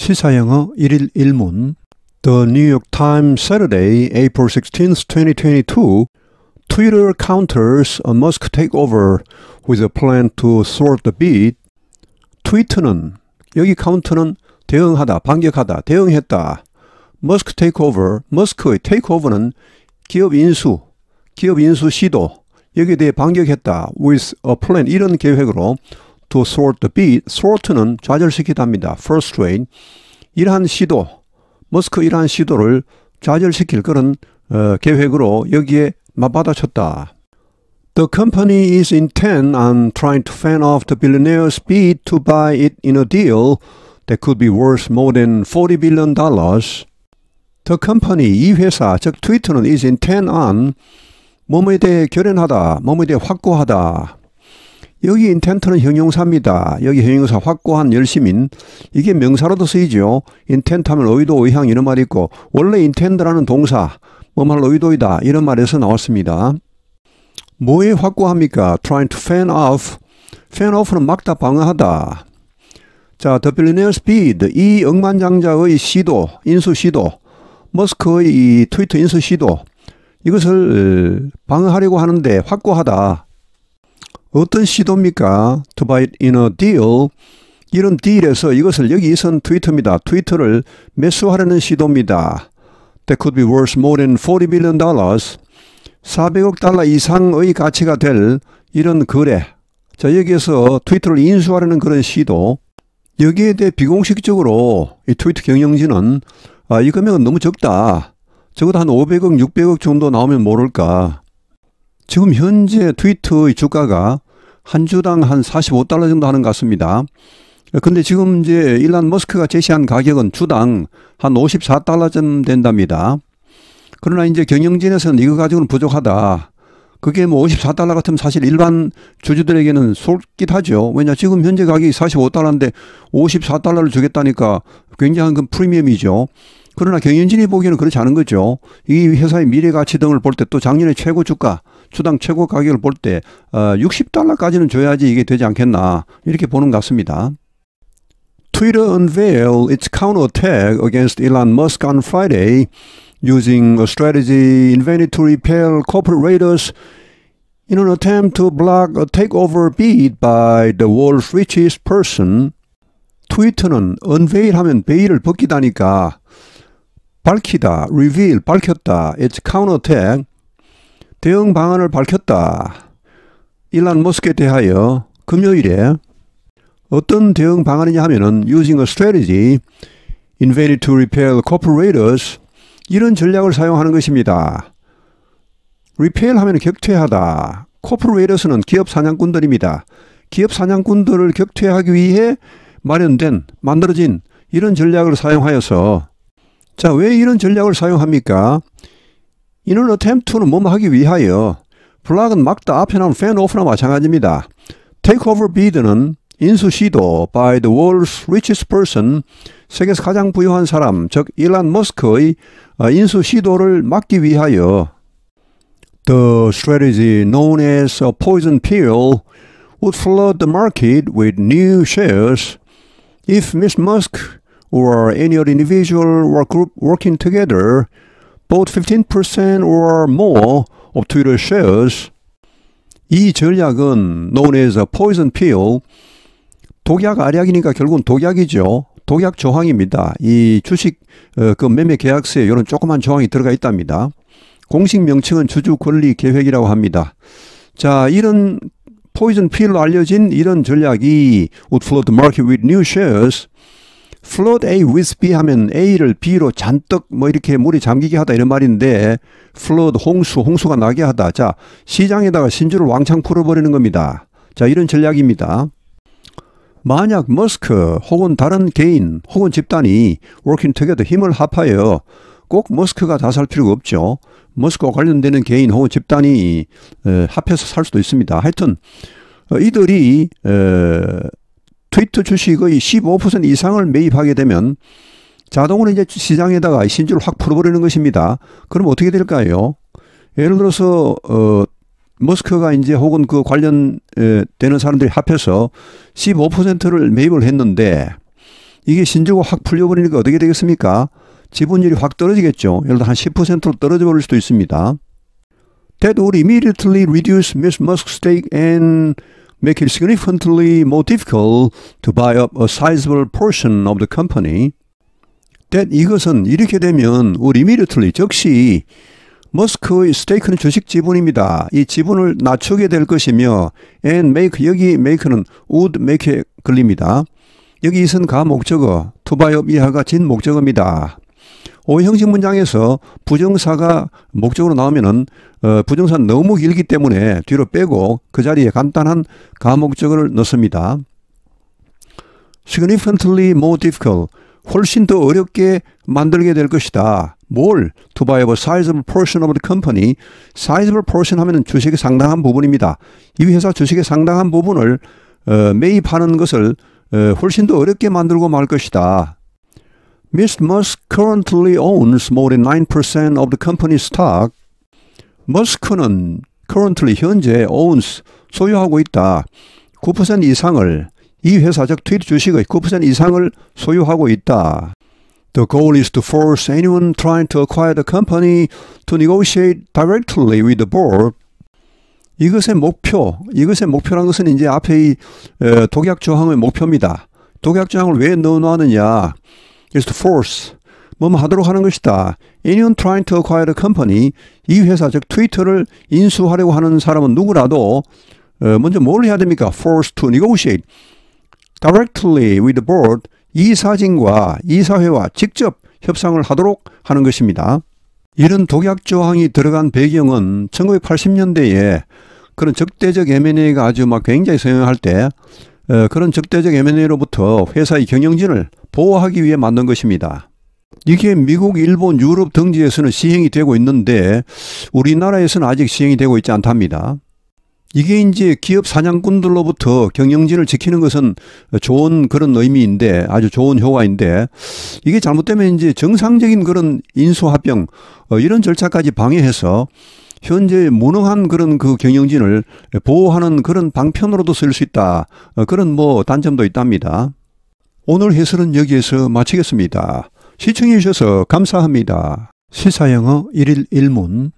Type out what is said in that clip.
시사영어 1일 1문 The New York Times Saturday, April 16, 2022 Twitter counters a Musk takeover with a plan to thwart the bid 트위트는 여기 카운트는 대응하다, 반격하다, 대응했다. 머스크 테이크오버, 머스크의 테이크오버는 기업 인수, 기업 인수 시도 여기에 대해 반격했다. with a plan 이런 계획으로 to sort the beat, sort는 좌절시키답니다. first train. 이러한 시도, 머스크 이러한 시도를 좌절시킬 그런 어, 계획으로 여기에 맞받아쳤다. The company is intent on trying to fan off the billionaire's bid to buy it in a deal that could be worth more than 40 billion dollars. The company 이 회사 즉 트위터는 is intent on 몸에 대해 결연하다, 몸에 대해 확고하다. 여기 인텐트는 형용사입니다. 여기 형용사 확고한 열심인 이게 명사로도 쓰이죠. 인텐트 하면 의도, 의향 이런 말이 있고 원래 인텐드라는 동사 뭐말 의도이다 이런 말에서 나왔습니다. 뭐에 확고합니까? trying to fan off. fan off는 막다 방어하다. 자, 더 빌리네어 스피드 이 억만장자의 시도, 인수 시도, 머스크의 이 트위터 인수 시도 이것을 방어하려고 하는데 확고하다. 어떤 시도입니까? To buy in a deal. 이런 딜에서 이것을 여기 이선 트위터입니다. 트위터를 매수하려는 시도입니다. That could be worth more than 40 billion dollars. 400억 달러 이상의 가치가 될 이런 거래. 자, 여기에서 트위터를 인수하려는 그런 시도. 여기에 대해 비공식적으로 이 트위터 경영진은 아, 이 금액은 너무 적다. 적어도 한 500억, 600억 정도 나오면 모를까. 지금 현재 트위터의 주가가 한 주당 한 45달러 정도 하는 것 같습니다. 근데 지금 이제 일란 머스크가 제시한 가격은 주당 한 54달러쯤 된답니다. 그러나 이제 경영진에서는 이거 가지고는 부족하다. 그게 뭐 54달러 같으면 사실 일반 주주들에게는 솔깃하죠. 왜냐 지금 현재 가격이 45달러인데 54달러를 주겠다니까 굉장한 그 프리미엄이죠. 그러나 경영진이 보기에는 그렇지 않은 거죠. 이 회사의 미래 가치 등을 볼 때 또 작년에 최고 주가 주당 최고 가격을 볼 때 60달러까지는 줘야지 이게 되지 않겠나 이렇게 보는 것 같습니다. Twitter unveiled its counterattack against Elon Musk on Friday using a strategy invented to repel corporate raiders in an attempt to block a takeover bid by the world's richest person. 트위터는 unveil 하면 베일을 벗기다니까 밝히다, reveal, 밝혔다, its counterattack, 대응 방안을 밝혔다. 일란 머스크에 대하여 금요일에 어떤 대응 방안이냐 하면은 using a strategy invented to repel corporators 이런 전략을 사용하는 것입니다. repel 하면 격퇴하다. corporators는 기업 사냥꾼들입니다. 기업 사냥꾼들을 격퇴하기 위해 마련된 만들어진 이런 전략을 사용하여서 자, 왜 이런 전략을 사용합니까? 이런 어템트는 몸하기 위하여 플락은 막다 앞에 나온 팬오프나 마찬가지입니다. 테이크오버 비드는 인수 시도 by the world's richest person 세계에서 가장 부유한 사람 즉 일란 머스크의 인수 시도를 막기 위하여 the strategy known as a poison pill would flood the market with new shares if Ms. Musk or any other individual or group working together bought 15% or more of Twitter shares. 이 전략은 known as a poison pill. 독약 알약이니까 결국은 독약이죠. 독약 저항입니다. 이 주식 어, 그 매매 계약서에 이런 조그만 저항이 들어가 있답니다. 공식 명칭은 주주 권리 계획이라고 합니다. 자, 이런 포이즌 필로 알려진 이런 전략이 would flood the market with new shares float A with B 하면 A를 B로 잔뜩 뭐 이렇게 물이 잠기게 하다 이런 말인데 float 홍수 홍수가 나게 하다 자 시장에다가 신주를 왕창 풀어버리는 겁니다 자 이런 전략입니다 만약 머스크 혹은 다른 개인 혹은 집단이 워킹 투게더 힘을 합하여 꼭 머스크가 다 살 필요가 없죠 머스크와 관련되는 개인 혹은 집단이 어, 합해서 살 수도 있습니다 하여튼 어, 이들이 어, 트위터 주식의 15% 이상을 매입하게 되면 자동으로 이제 시장에다가 신주를 확 풀어버리는 것입니다. 그럼 어떻게 될까요? 예를 들어서 어 머스크가 이제 혹은 그 관련되는 사람들이 합해서 15%를 매입을 했는데 이게 신주가 확 풀려버리니까 어떻게 되겠습니까? 지분율이 확 떨어지겠죠. 예를 들어 한 10%로 떨어져 버릴 수도 있습니다. That would immediately reduce Ms. Musk's stake and make it significantly more difficult to buy up a sizable portion of the company. That 이것은 이렇게 되면 우리 immediately 즉시 머스크의 스테이크는 주식 지분입니다. 이 지분을 낮추게 될 것이며 and make 여기 make는 would make에 걸립니다. 여기 이선 가 목적어 to buy up 이하가 진 목적어입니다. 오해 형식 문장에서 부정사가 목적으로 나오면은 어, 부정사는 너무 길기 때문에 뒤로 빼고 그 자리에 간단한 가목적을 넣습니다. significantly more difficult 훨씬 더 어렵게 만들게 될 것이다. 뭘? To buy a sizable portion of the company. sizable portion 하면은 주식의 상당한 부분입니다. 이 회사 주식의 상당한 부분을 어, 매입하는 것을 어, 훨씬 더 어렵게 만들고 말 것이다. Mr. Musk currently owns more than 9% of the company's stock. 머스크는 currently 현재 owns 소유하고 있다. 9% 이상을 이 회사 즉 트윗 주식의 9% 이상을 소유하고 있다. The goal is to force anyone trying to acquire the company to negotiate directly with the board. 이것의 목표, 이것의 목표란 것은 이제 앞에 이 독약 조항의 목표입니다. 독약 조항을 왜 넣어놨느냐? is to force 뭐뭐 하도록 하는 것이다. Anyone trying to acquire a company 이 회사 즉 트위터를 인수하려고 하는 사람은 누구라도 어, 먼저 뭘 해야 됩니까? Force to negotiate directly with the board 이사진과 이사회와 직접 협상을 하도록 하는 것입니다. 이런 독약 조항이 들어간 배경은 1980년대에 그런 적대적 M&A가 아주 막 굉장히 성행할 때 어, 그런 적대적 M&A로부터 회사의 경영진을 보호하기 위해 만든 것입니다. 이게 미국, 일본, 유럽 등지에서는 시행이 되고 있는데 우리나라에서는 아직 시행이 되고 있지 않답니다. 이게 이제 기업 사냥꾼들로부터 경영진을 지키는 것은 좋은 그런 의미인데 아주 좋은 효과인데 이게 잘못되면 이제 정상적인 그런 인수합병 어, 이런 절차까지 방해해서 현재 무능한 그런 그 경영진을 보호하는 그런 방편으로도 쓸 수 있다. 어, 그런 뭐 단점도 있답니다. 오늘 해설은 여기에서 마치겠습니다. 시청해주셔서 감사합니다. 시사영어 1일 1문